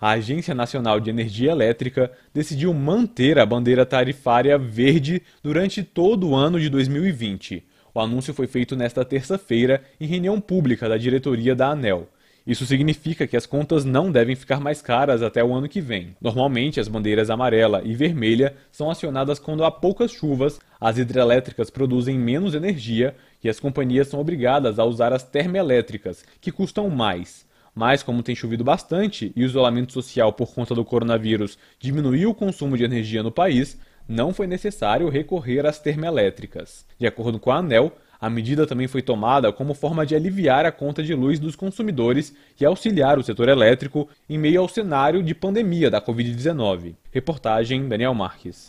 a Agência Nacional de Energia Elétrica decidiu manter a bandeira tarifária verde durante todo o ano de 2020. O anúncio foi feito nesta terça-feira em reunião pública da diretoria da ANEL. Isso significa que as contas não devem ficar mais caras até o ano que vem. Normalmente, as bandeiras amarela e vermelha são acionadas quando há poucas chuvas, as hidrelétricas produzem menos energia e as companhias são obrigadas a usar as termoelétricas, que custam mais. Mas, como tem chovido bastante e o isolamento social por conta do coronavírus diminuiu o consumo de energia no país, não foi necessário recorrer às termoelétricas. De acordo com a ANEL, a medida também foi tomada como forma de aliviar a conta de luz dos consumidores e auxiliar o setor elétrico em meio ao cenário de pandemia da Covid-19. Reportagem Daniel Marques.